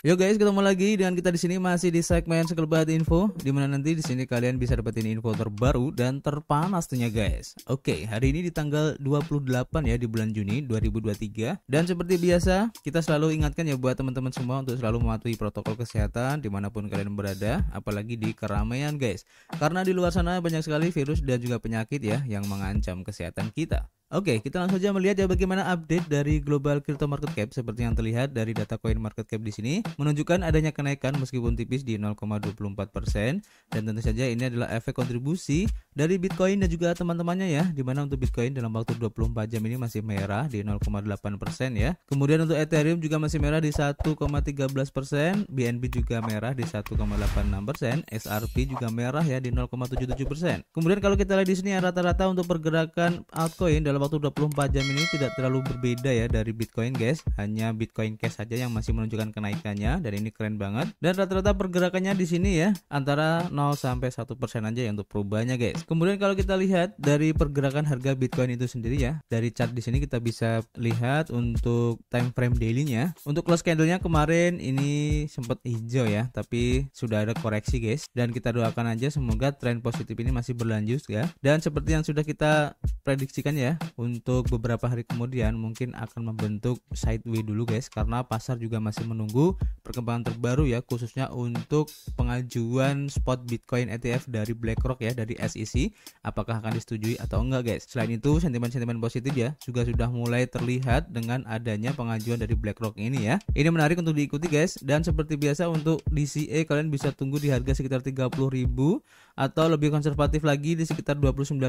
Yo guys, ketemu lagi dengan kita di sini masih di segmen sekelebat info di mana nanti di sini kalian bisa dapetin info terbaru dan terpanas tentunya guys. Oke, okay, hari ini di tanggal 28 ya di bulan Juni 2023 dan seperti biasa kita selalu ingatkan ya buat teman-teman semua untuk selalu mematuhi protokol kesehatan dimanapun kalian berada, apalagi di keramaian guys. Karena di luar sana banyak sekali virus dan juga penyakit ya yang mengancam kesehatan kita. Oke, kita langsung saja melihat ya bagaimana update dari global crypto market cap seperti yang terlihat dari data coin market cap di sini menunjukkan adanya kenaikan meskipun tipis di 0,24% dan tentu saja ini adalah efek kontribusi dari Bitcoin dan juga teman-temannya ya di mana untuk Bitcoin dalam waktu 24 jam ini masih merah di 0,8% ya. Kemudian untuk Ethereum juga masih merah di 1,13%, BNB juga merah di 1,86%, SRP juga merah ya di 0,77%. Kemudian kalau kita lihat di sini rata-rata untuk pergerakan altcoin dalam dalam waktu 24 jam ini tidak terlalu berbeda ya dari Bitcoin guys hanya Bitcoin Cash saja yang masih menunjukkan kenaikannya dan ini keren banget dan rata-rata pergerakannya di sini ya antara 0 sampai 1% persen aja ya untuk perubahannya guys kemudian kalau kita lihat dari pergerakan harga Bitcoin itu sendiri ya dari chart di sini kita bisa lihat untuk time frame dailynya untuk close candlenya kemarin ini sempat hijau ya tapi sudah ada koreksi guys dan kita doakan aja semoga tren positif ini masih berlanjut ya dan seperti yang sudah kita prediksikan ya untuk beberapa hari kemudian mungkin akan membentuk sideway dulu guys karena pasar juga masih menunggu perkembangan terbaru ya khususnya untuk pengajuan spot Bitcoin ETF dari BlackRock ya dari SEC apakah akan disetujui atau enggak guys. Selain itu sentimen-sentimen positif ya juga sudah mulai terlihat dengan adanya pengajuan dari BlackRock ini ya. Ini menarik untuk diikuti guys dan seperti biasa untuk DCA e, kalian bisa tunggu di harga sekitar 30.000 atau lebih konservatif lagi di sekitar 29.500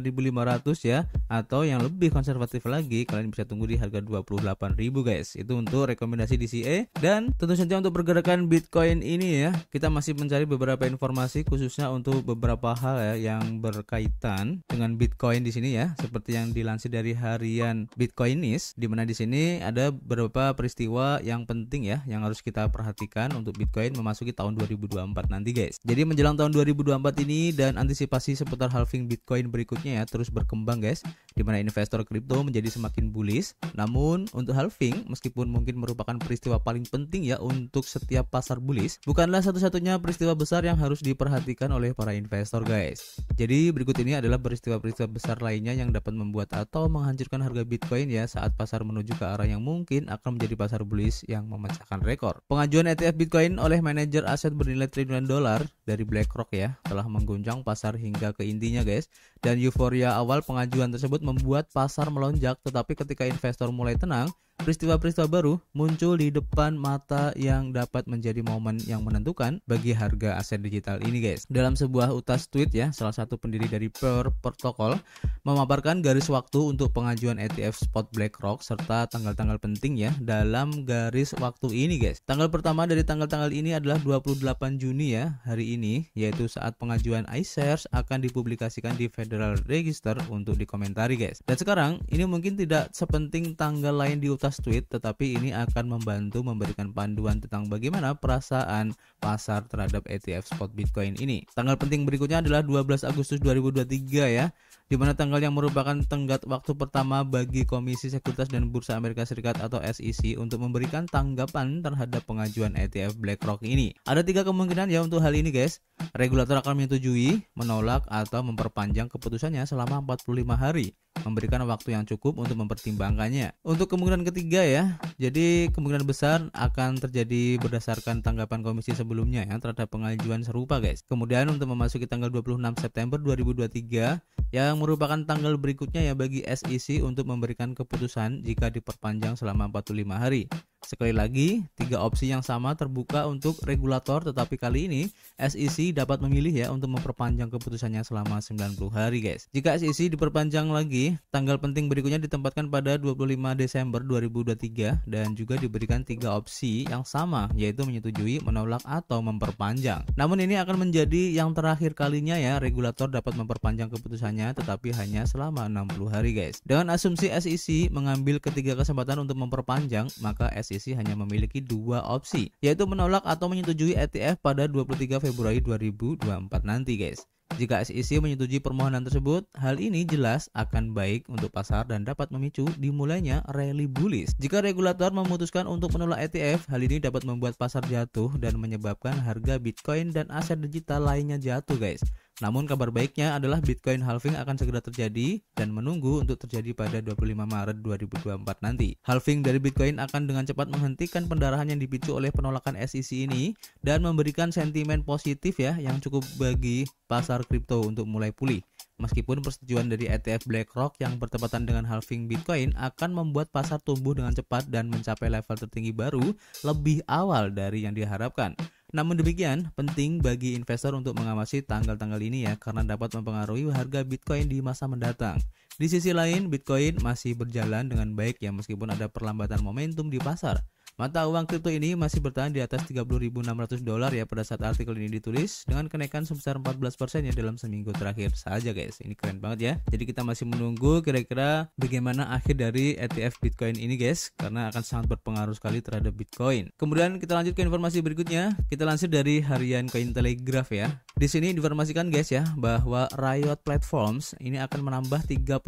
ya atau yang lebih konservatif lagi kalian bisa tunggu di harga 28.000 guys itu untuk rekomendasi DCA e. dan tentu saja untuk pergerakan Bitcoin ini ya kita masih mencari beberapa informasi khususnya untuk beberapa hal ya yang berkaitan dengan Bitcoin di sini ya seperti yang dilansir dari harian Bitcoinis di mana di sini ada beberapa peristiwa yang penting ya yang harus kita perhatikan untuk Bitcoin memasuki tahun 2024 nanti guys jadi menjelang tahun 2024 ini dan antisipasi seputar halving Bitcoin berikutnya ya terus berkembang guys di mana investor kripto menjadi semakin bullish. Namun, untuk halving, meskipun mungkin merupakan peristiwa paling penting ya untuk setiap pasar bullish, bukanlah satu-satunya peristiwa besar yang harus diperhatikan oleh para investor guys. Jadi, berikut ini adalah peristiwa-peristiwa besar lainnya yang dapat membuat atau menghancurkan harga Bitcoin ya saat pasar menuju ke arah yang mungkin akan menjadi pasar bullish yang memecahkan rekor. Pengajuan ETF Bitcoin oleh manajer aset bernilai triliunan dolar dari BlackRock ya telah mengguncang pasar hingga ke intinya guys. Dan euforia awal pengajuan tersebut membuat pasar melonjak, tetapi ketika investor mulai tenang, peristiwa-peristiwa baru muncul di depan mata yang dapat menjadi momen yang menentukan bagi harga aset digital ini guys. Dalam sebuah utas tweet ya, salah satu pendiri dari Per Protocol memaparkan garis waktu untuk pengajuan ETF spot BlackRock serta tanggal-tanggal penting ya dalam garis waktu ini guys. Tanggal pertama dari tanggal-tanggal ini adalah 28 Juni ya, hari ini yaitu saat pengajuan iShares akan dipublikasikan di Fed Federal Register untuk dikomentari guys. Dan sekarang ini mungkin tidak sepenting tanggal lain di utas tweet tetapi ini akan membantu memberikan panduan tentang bagaimana perasaan pasar terhadap ETF spot Bitcoin ini. Tanggal penting berikutnya adalah 12 Agustus 2023 ya di mana tanggal yang merupakan tenggat waktu pertama bagi Komisi Sekuritas dan Bursa Amerika Serikat atau SEC untuk memberikan tanggapan terhadap pengajuan ETF BlackRock ini. Ada tiga kemungkinan ya untuk hal ini guys. Regulator akan menyetujui, menolak, atau memperpanjang keputusannya selama 45 hari memberikan waktu yang cukup untuk mempertimbangkannya. Untuk kemungkinan ketiga ya, jadi kemungkinan besar akan terjadi berdasarkan tanggapan komisi sebelumnya ya terhadap pengajuan serupa guys. Kemudian untuk memasuki tanggal 26 September 2023 yang merupakan tanggal berikutnya ya bagi SEC untuk memberikan keputusan jika diperpanjang selama 45 hari. Sekali lagi, tiga opsi yang sama terbuka untuk regulator, tetapi kali ini SEC dapat memilih ya untuk memperpanjang keputusannya selama 90 hari guys. Jika SEC diperpanjang lagi, tanggal penting berikutnya ditempatkan pada 25 Desember 2023 dan juga diberikan tiga opsi yang sama, yaitu menyetujui, menolak, atau memperpanjang. Namun ini akan menjadi yang terakhir kalinya ya, regulator dapat memperpanjang keputusannya, tetapi hanya selama 60 hari guys. Dengan asumsi SEC mengambil ketiga kesempatan untuk memperpanjang, maka SEC Sisi hanya memiliki dua opsi, yaitu menolak atau menyetujui ETF pada 23 Februari 2024 nanti, guys. Jika SEC menyetujui permohonan tersebut, hal ini jelas akan baik untuk pasar dan dapat memicu dimulainya rally bullish. Jika regulator memutuskan untuk menolak ETF, hal ini dapat membuat pasar jatuh dan menyebabkan harga Bitcoin dan aset digital lainnya jatuh, guys. Namun kabar baiknya adalah Bitcoin halving akan segera terjadi dan menunggu untuk terjadi pada 25 Maret 2024 nanti. Halving dari Bitcoin akan dengan cepat menghentikan pendarahan yang dipicu oleh penolakan SEC ini dan memberikan sentimen positif ya yang cukup bagi pasar kripto untuk mulai pulih. Meskipun persetujuan dari ETF BlackRock yang bertepatan dengan halving Bitcoin akan membuat pasar tumbuh dengan cepat dan mencapai level tertinggi baru lebih awal dari yang diharapkan. Namun demikian, penting bagi investor untuk mengawasi tanggal-tanggal ini ya karena dapat mempengaruhi harga Bitcoin di masa mendatang. Di sisi lain, Bitcoin masih berjalan dengan baik ya meskipun ada perlambatan momentum di pasar. Mata uang kripto ini masih bertahan di atas 30.600 dolar ya pada saat artikel ini ditulis dengan kenaikan sebesar 14% ya dalam seminggu terakhir saja guys. Ini keren banget ya. Jadi kita masih menunggu kira-kira bagaimana akhir dari ETF Bitcoin ini guys karena akan sangat berpengaruh sekali terhadap Bitcoin. Kemudian kita lanjut ke informasi berikutnya. Kita lansir dari harian Coin Telegraph ya. Di sini diinformasikan guys ya bahwa Riot Platforms ini akan menambah 33.000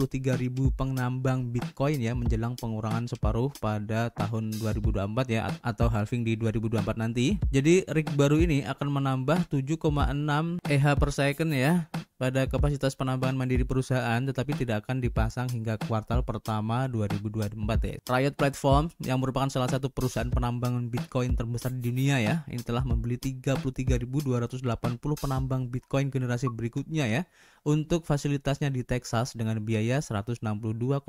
penambang Bitcoin ya menjelang pengurangan separuh pada tahun 2024 2024 ya atau halving di 2024 nanti. Jadi rig baru ini akan menambah 7,6 EH e per second ya pada kapasitas penambangan mandiri perusahaan tetapi tidak akan dipasang hingga kuartal pertama 2024 ya. Riot Platform yang merupakan salah satu perusahaan penambangan Bitcoin terbesar di dunia ya, ini telah membeli 33.280 penambang Bitcoin generasi berikutnya ya untuk fasilitasnya di Texas dengan biaya 162,9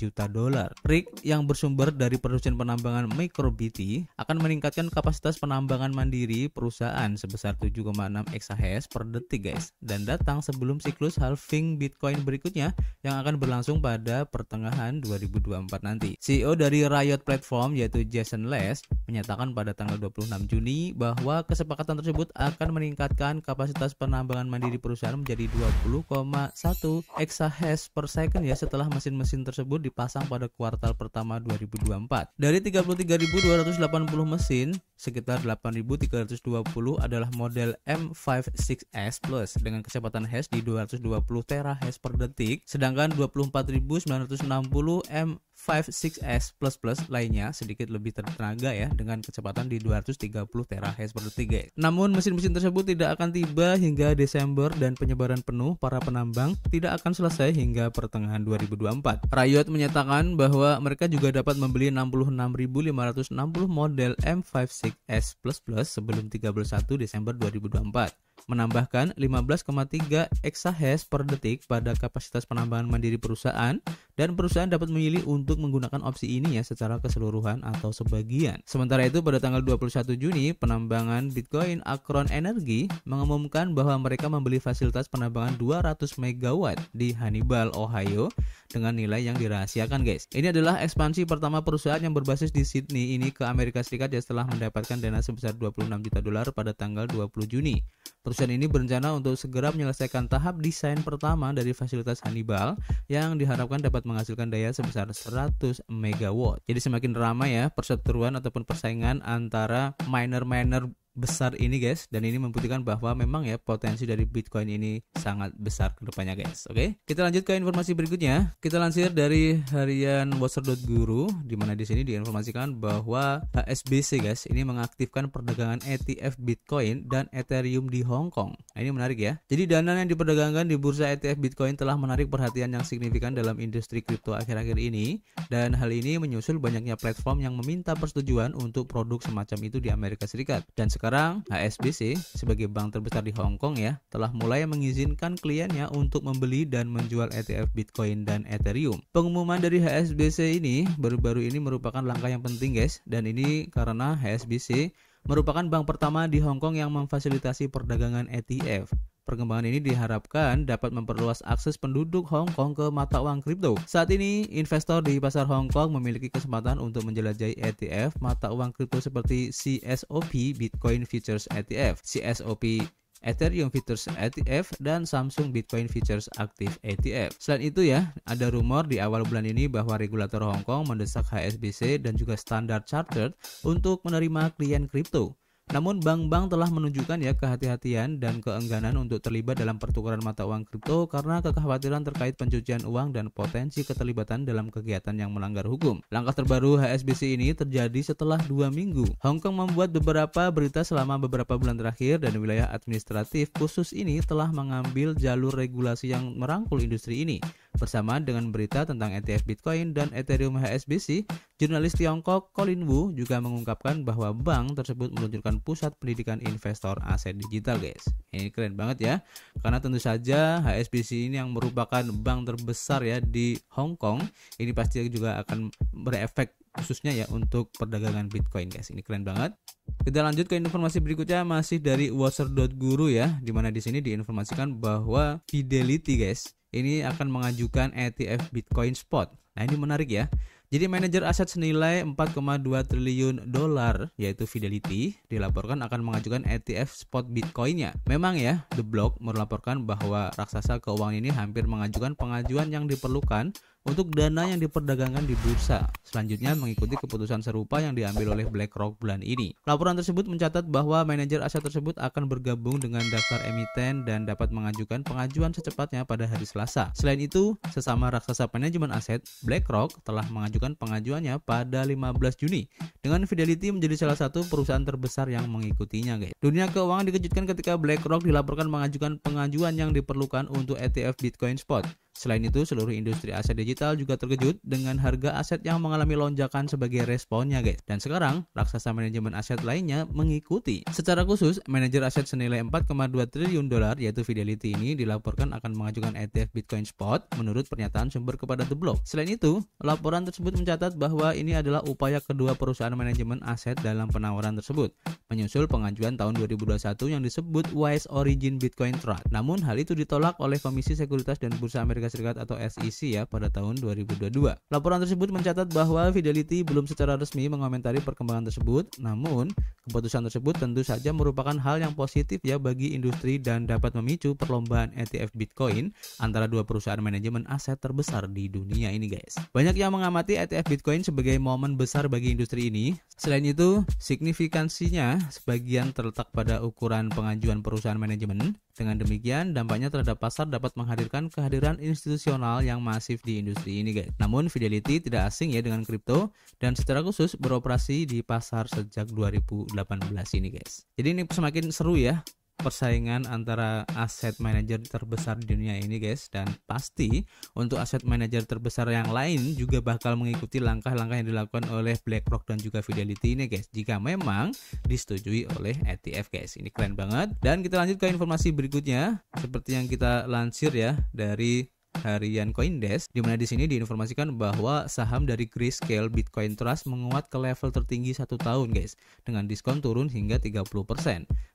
juta dolar. Rig yang bersumber dari perusahaan penambangan MicroBT akan meningkatkan kapasitas penambangan mandiri perusahaan sebesar 7,6 exahash per detik guys dan datang sebelum siklus halving Bitcoin berikutnya yang akan berlangsung pada pertengahan 2024 nanti. CEO dari Riot Platform yaitu Jason Les menyatakan pada tanggal 26 Juni bahwa kesepakatan tersebut akan meningkatkan kapasitas penambangan mandiri perusahaan menjadi 20 20,1 exahash per second ya setelah mesin-mesin tersebut dipasang pada kuartal pertama 2024. Dari 33.280 mesin, sekitar 8.320 adalah model M56s Plus dengan kecepatan hash di 220 terahash per detik, sedangkan 24.960 M 56S lainnya sedikit lebih tertenaga ya dengan kecepatan di 230 terahertz per detik Namun mesin-mesin tersebut tidak akan tiba hingga Desember dan penyebaran penuh para penambang tidak akan selesai hingga pertengahan 2024. Riot menyatakan bahwa mereka juga dapat membeli 66.560 model M56S++ sebelum 31 Desember 2024 menambahkan 15,3 exahash per detik pada kapasitas penambahan mandiri perusahaan dan perusahaan dapat memilih untuk menggunakan opsi ini ya secara keseluruhan atau sebagian. Sementara itu pada tanggal 21 Juni, penambangan Bitcoin Akron Energy mengumumkan bahwa mereka membeli fasilitas penambangan 200 MW di Hannibal, Ohio dengan nilai yang dirahasiakan guys. Ini adalah ekspansi pertama perusahaan yang berbasis di Sydney ini ke Amerika Serikat ya setelah mendapatkan dana sebesar 26 juta dolar pada tanggal 20 Juni. Perusahaan ini berencana untuk segera menyelesaikan tahap desain pertama dari fasilitas Hannibal yang diharapkan dapat menghasilkan daya sebesar 100 MW. Jadi semakin ramai ya perseteruan ataupun persaingan antara miner-miner besar ini guys dan ini membuktikan bahwa memang ya potensi dari Bitcoin ini sangat besar kedepannya guys. Oke, okay? kita lanjut ke informasi berikutnya. Kita lansir dari harian watcher.guru di mana di sini diinformasikan bahwa HSBC guys ini mengaktifkan perdagangan ETF Bitcoin dan Ethereum di Hong Kong. Nah, ini menarik ya. Jadi dana yang diperdagangkan di bursa ETF Bitcoin telah menarik perhatian yang signifikan dalam industri kripto akhir-akhir ini dan hal ini menyusul banyaknya platform yang meminta persetujuan untuk produk semacam itu di Amerika Serikat. Dan sekarang HSBC sebagai bank terbesar di Hong Kong ya telah mulai mengizinkan kliennya untuk membeli dan menjual ETF Bitcoin dan Ethereum. Pengumuman dari HSBC ini baru-baru ini merupakan langkah yang penting guys dan ini karena HSBC merupakan bank pertama di Hong Kong yang memfasilitasi perdagangan ETF. Perkembangan ini diharapkan dapat memperluas akses penduduk Hong Kong ke mata uang kripto. Saat ini, investor di pasar Hong Kong memiliki kesempatan untuk menjelajahi ETF mata uang kripto seperti CSOP Bitcoin Futures ETF, CSOP Ethereum Futures ETF dan Samsung Bitcoin Futures Active ETF. Selain itu ya, ada rumor di awal bulan ini bahwa regulator Hong Kong mendesak HSBC dan juga Standard Chartered untuk menerima klien kripto. Namun bank-bank telah menunjukkan ya kehati-hatian dan keengganan untuk terlibat dalam pertukaran mata uang kripto karena kekhawatiran terkait pencucian uang dan potensi keterlibatan dalam kegiatan yang melanggar hukum. Langkah terbaru HSBC ini terjadi setelah dua minggu. Hong Kong membuat beberapa berita selama beberapa bulan terakhir dan wilayah administratif khusus ini telah mengambil jalur regulasi yang merangkul industri ini. Bersamaan dengan berita tentang ETF Bitcoin dan Ethereum HSBC, jurnalis Tiongkok Colin Wu juga mengungkapkan bahwa bank tersebut meluncurkan pusat pendidikan investor aset digital, guys. Ini keren banget ya, karena tentu saja HSBC ini yang merupakan bank terbesar ya di Hong Kong, ini pasti juga akan berefek khususnya ya untuk perdagangan Bitcoin guys. Ini keren banget. Kita lanjut ke informasi berikutnya masih dari washer.guru ya, dimana di sini diinformasikan bahwa Fidelity guys ini akan mengajukan ETF Bitcoin Spot. Nah, ini menarik ya. Jadi manajer aset senilai 4,2 triliun dolar yaitu Fidelity dilaporkan akan mengajukan ETF spot Bitcoinnya. Memang ya, The Block melaporkan bahwa raksasa keuangan ini hampir mengajukan pengajuan yang diperlukan untuk dana yang diperdagangkan di bursa. Selanjutnya mengikuti keputusan serupa yang diambil oleh BlackRock bulan ini. Laporan tersebut mencatat bahwa manajer aset tersebut akan bergabung dengan daftar emiten dan dapat mengajukan pengajuan secepatnya pada hari Selasa. Selain itu, sesama raksasa manajemen aset, BlackRock telah mengajukan pengajuannya pada 15 Juni dengan Fidelity menjadi salah satu perusahaan terbesar yang mengikutinya, guys. Dunia keuangan dikejutkan ketika BlackRock dilaporkan mengajukan pengajuan yang diperlukan untuk ETF Bitcoin Spot. Selain itu, seluruh industri aset digital juga terkejut dengan harga aset yang mengalami lonjakan sebagai responnya, guys. Dan sekarang, raksasa manajemen aset lainnya mengikuti. Secara khusus, manajer aset senilai 4,2 triliun dolar yaitu Fidelity ini dilaporkan akan mengajukan ETF Bitcoin Spot menurut pernyataan sumber kepada The Block. Selain itu, laporan tersebut mencatat bahwa ini adalah upaya kedua perusahaan manajemen aset dalam penawaran tersebut, menyusul pengajuan tahun 2021 yang disebut Wise Origin Bitcoin Trust. Namun, hal itu ditolak oleh Komisi Sekuritas dan Bursa Amerika Serikat atau SEC ya pada tahun 2022. Laporan tersebut mencatat bahwa Fidelity belum secara resmi mengomentari perkembangan tersebut, namun keputusan tersebut tentu saja merupakan hal yang positif ya bagi industri dan dapat memicu perlombaan ETF Bitcoin antara dua perusahaan manajemen aset terbesar di dunia ini guys. Banyak yang mengamati ETF Bitcoin sebagai momen besar bagi industri ini. Selain itu, signifikansinya sebagian terletak pada ukuran pengajuan perusahaan manajemen dengan demikian, dampaknya terhadap pasar dapat menghadirkan kehadiran institusional yang masif di industri ini, guys. Namun, Fidelity tidak asing ya dengan kripto dan secara khusus beroperasi di pasar sejak 2018 ini, guys. Jadi ini semakin seru ya persaingan antara aset manager terbesar di dunia ini guys dan pasti untuk aset manager terbesar yang lain juga bakal mengikuti langkah-langkah yang dilakukan oleh BlackRock dan juga Fidelity ini guys jika memang disetujui oleh ETF guys ini keren banget dan kita lanjut ke informasi berikutnya seperti yang kita lansir ya dari harian Coindesk, di mana di sini diinformasikan bahwa saham dari Grayscale Bitcoin Trust menguat ke level tertinggi satu tahun guys, dengan diskon turun hingga 30%.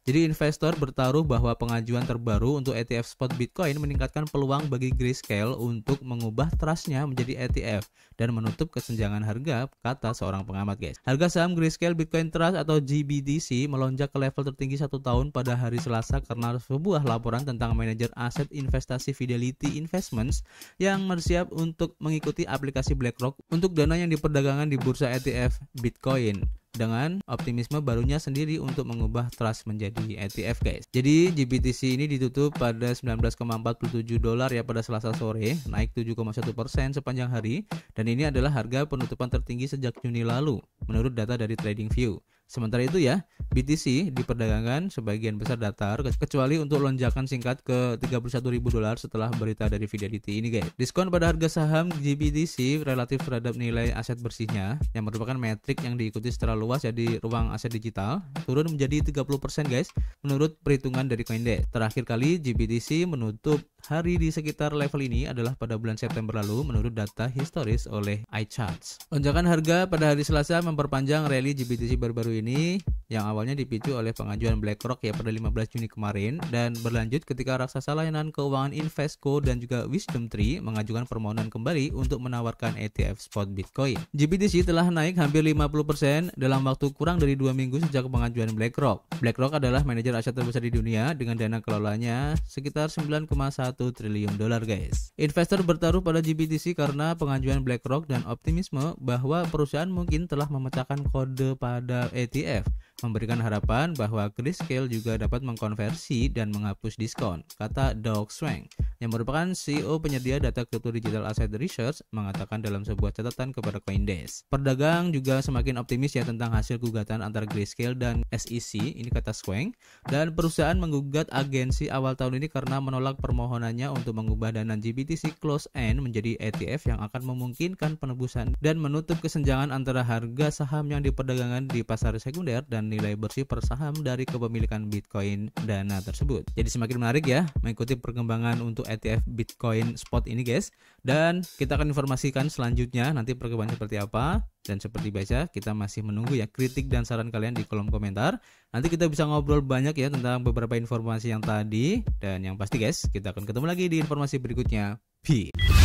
Jadi investor bertaruh bahwa pengajuan terbaru untuk ETF spot Bitcoin meningkatkan peluang bagi Grayscale untuk mengubah trustnya menjadi ETF dan menutup kesenjangan harga, kata seorang pengamat guys. Harga saham Grayscale Bitcoin Trust atau GBTC melonjak ke level tertinggi satu tahun pada hari Selasa karena sebuah laporan tentang manajer aset investasi Fidelity Investment Finance yang bersiap untuk mengikuti aplikasi BlackRock untuk dana yang diperdagangkan di bursa ETF Bitcoin dengan optimisme barunya sendiri untuk mengubah trust menjadi ETF guys. Jadi GBTC ini ditutup pada 19,47 dolar ya pada Selasa sore, naik 7,1 persen sepanjang hari dan ini adalah harga penutupan tertinggi sejak Juni lalu menurut data dari TradingView. Sementara itu ya, BTC diperdagangkan sebagian besar datar kecuali untuk lonjakan singkat ke 31.000 dolar setelah berita dari Fidelity ini guys. Diskon pada harga saham GBTC relatif terhadap nilai aset bersihnya yang merupakan metrik yang diikuti secara luas ya di ruang aset digital turun menjadi 30% guys menurut perhitungan dari Coindesk. Terakhir kali GBTC menutup Hari di sekitar level ini adalah pada bulan September lalu menurut data historis oleh iCharts. Lonjakan harga pada hari Selasa memperpanjang rally GBTC baru-baru ini yang awalnya dipicu oleh pengajuan BlackRock ya pada 15 Juni kemarin dan berlanjut ketika raksasa layanan keuangan Invesco dan juga Wisdom Tree mengajukan permohonan kembali untuk menawarkan ETF spot Bitcoin. GBTC telah naik hampir 50% dalam waktu kurang dari dua minggu sejak pengajuan BlackRock. BlackRock adalah manajer aset terbesar di dunia dengan dana kelolanya sekitar 9,1 triliun dolar guys. Investor bertaruh pada GBTC karena pengajuan BlackRock dan optimisme bahwa perusahaan mungkin telah memecahkan kode pada ETF memberikan harapan bahwa Grayscale juga dapat mengkonversi dan menghapus diskon, kata Doug Swank, yang merupakan CEO penyedia data kripto digital asset research, mengatakan dalam sebuah catatan kepada Coindesk. Perdagang juga semakin optimis ya tentang hasil gugatan antara Grayscale dan SEC, ini kata Swank, dan perusahaan menggugat agensi awal tahun ini karena menolak permohonannya untuk mengubah dana GBTC close-end menjadi ETF yang akan memungkinkan penebusan dan menutup kesenjangan antara harga saham yang diperdagangkan di pasar sekunder dan nilai bersih per saham dari kepemilikan Bitcoin Dana tersebut. Jadi semakin menarik ya mengikuti perkembangan untuk ETF Bitcoin Spot ini guys. Dan kita akan informasikan selanjutnya nanti perkembangan seperti apa. Dan seperti biasa kita masih menunggu ya kritik dan saran kalian di kolom komentar. Nanti kita bisa ngobrol banyak ya tentang beberapa informasi yang tadi. Dan yang pasti guys kita akan ketemu lagi di informasi berikutnya. Peace.